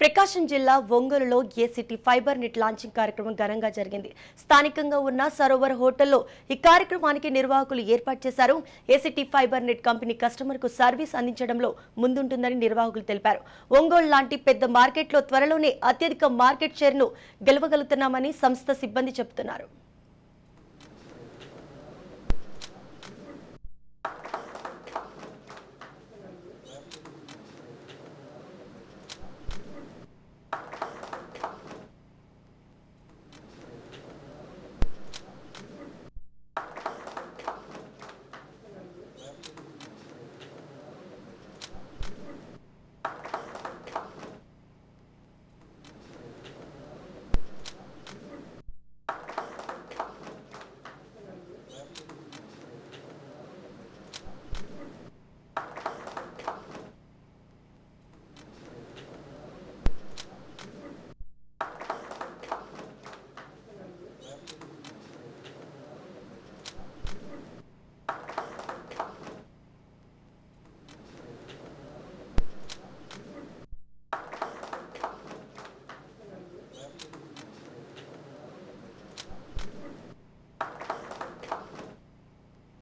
ప్రకాశం జిల్లా ఒంగోలులో ACT fibre net launching కార్యక్రమం ఘనంగా జరిగింది స్థానికంగా ఉన్న సరోవర్ హోటల్లో ఈ కార్యక్రమానికి నిర్వాహకులు ఏర్పాటు చేశారు ఏసిటీ ఫైబర్ నెట్ కంపెనీ కస్టమర్కు సర్వీస్ అందించడంలో ముందుంటుందని నిర్వాహకులు తెలిపారు ఒంగోలు లాంటి పెద్ద మార్కెట్లో త్వరలోనే అత్యధిక మార్కెట్ షేర్ను గెలవగలుగుతున్నామని సంస్థ సిబ్బంది చెబుతున్నారు